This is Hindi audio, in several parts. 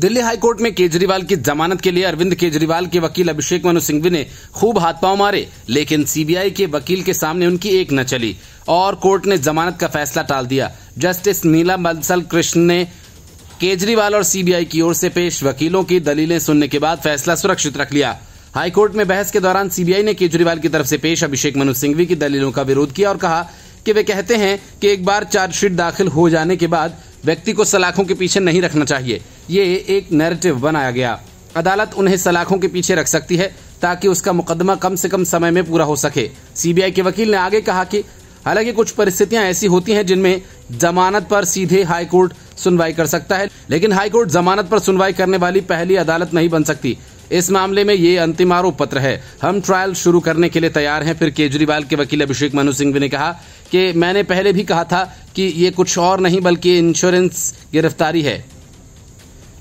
दिल्ली हाई कोर्ट में केजरीवाल की जमानत के लिए अरविंद केजरीवाल के वकील अभिषेक मनु सिंघवी ने खूब हाथ पांव मारे लेकिन सीबीआई के वकील के सामने उनकी एक न चली और कोर्ट ने जमानत का फैसला टाल दिया जस्टिस नीला बंसल कृष्ण ने केजरीवाल और सीबीआई की ओर से पेश वकीलों की दलीलें सुनने के बाद फैसला सुरक्षित रख लिया हाईकोर्ट में बहस के दौरान सीबीआई ने केजरीवाल की तरफ से पेश अभिषेक मनु सिंघवी की दलीलों का विरोध किया और कहा कि वे कहते हैं कि एक बार चार्जशीट दाखिल हो जाने के बाद व्यक्ति को सलाखों के पीछे नहीं रखना चाहिए ये एक नैरेटिव बनाया गया अदालत उन्हें सलाखों के पीछे रख सकती है ताकि उसका मुकदमा कम से कम समय में पूरा हो सके सीबीआई के वकील ने आगे कहा कि हालांकि कुछ परिस्थितियां ऐसी होती हैं जिनमें जमानत पर सीधे हाईकोर्ट सुनवाई कर सकता है लेकिन हाईकोर्ट जमानत पर सुनवाई करने वाली पहली अदालत नहीं बन सकती इस मामले में ये अंतिम आरोप पत्र है हम ट्रायल शुरू करने के लिए तैयार हैं फिर केजरीवाल के वकील अभिषेक मनु सिंह ने कहा कि मैंने पहले भी कहा था कि ये कुछ और नहीं बल्कि इंश्योरेंस गिरफ्तारी है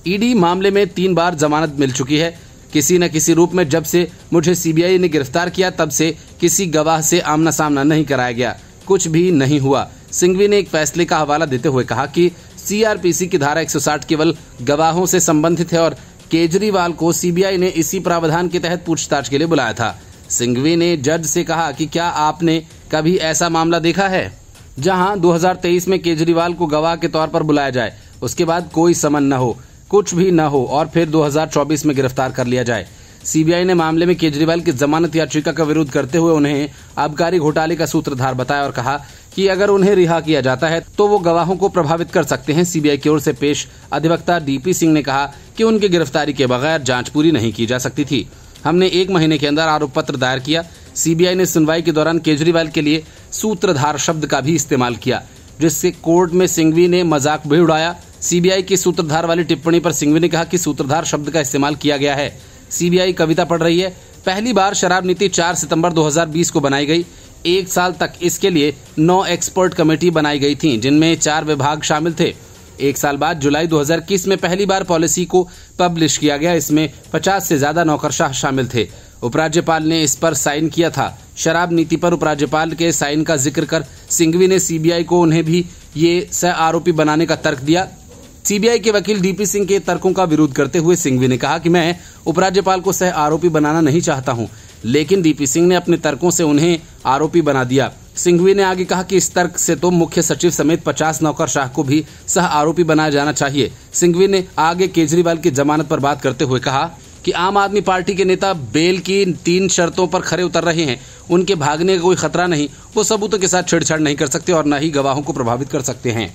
ईडी मामले में तीन बार जमानत मिल चुकी है किसी न किसी रूप में जब से मुझे सीबीआई ने गिरफ्तार किया तब से किसी गवाह से आमना सामना नहीं कराया गया कुछ भी नहीं हुआ सिंघवी ने एक फैसले का हवाला देते हुए कहा कि सीआरपीसी की धारा 160 केवल गवाहों से संबंधित है और केजरीवाल को सीबीआई ने इसी प्रावधान के तहत पूछताछ के लिए बुलाया था सिंघवी ने जज से कहा कि क्या आपने कभी ऐसा मामला देखा है जहां 2023 में केजरीवाल को गवाह के तौर पर बुलाया जाए उसके बाद कोई समन न हो कुछ भी न हो और फिर 2024 में गिरफ्तार कर लिया जाए सीबीआई ने मामले में केजरीवाल की जमानत याचिका का विरोध करते हुए उन्हें आबकारी घोटाले का सूत्रधार बताया और कहा कि अगर उन्हें रिहा किया जाता है तो वो गवाहों को प्रभावित कर सकते हैं सीबीआई की ओर से पेश अधिवक्ता डीपी सिंह ने कहा कि उनकी गिरफ्तारी के बगैर जांच पूरी नहीं की जा सकती थी हमने एक महीने के अंदर आरोप पत्र दायर किया सीबीआई ने सुनवाई के दौरान केजरीवाल के लिए सूत्रधार शब्द का भी इस्तेमाल किया जिससे कोर्ट में सिंघवी ने मजाक भी उड़ाया सीबीआई की सूत्रधार वाली टिप्पणी पर सिंघवी ने कहा कि सूत्रधार शब्द का इस्तेमाल किया गया है सीबीआई कविता पढ़ रही है पहली बार शराब नीति 4 सितंबर 2020 को बनाई गई एक साल तक इसके लिए नौ एक्सपर्ट कमेटी बनाई गई थी जिनमें चार विभाग शामिल थे एक साल बाद जुलाई 2021 में पहली बार पॉलिसी को पब्लिश किया गया इसमें 50 से ज्यादा नौकरशाह शामिल थे उपराज्यपाल ने इस पर साइन किया था शराब नीति पर उपराज्यपाल के साइन का जिक्र कर सिंघवी ने सीबीआई को उन्हें भी ये सह आरोपी बनाने का तर्क दिया सीबीआई के वकील डीपी सिंह के तर्कों का विरोध करते हुए सिंघवी ने कहा कि मैं उपराज्यपाल को सह आरोपी बनाना नहीं चाहता हूं लेकिन डीपी सिंह ने अपने तर्कों से उन्हें आरोपी बना दिया सिंघवी ने आगे कहा कि इस तर्क से तो मुख्य सचिव समेत 50 शाह को भी सह आरोपी बनाया जाना चाहिए सिंघवी ने आगे केजरीवाल की जमानत पर बात करते हुए कहा कि आम आदमी पार्टी के नेता बेल की तीन शर्तों पर खड़े उतर रहे हैं उनके भागने का कोई खतरा नहीं वो सबूतों के साथ छेड़छाड़ नहीं कर सकते और न ही गवाहों को प्रभावित कर सकते हैं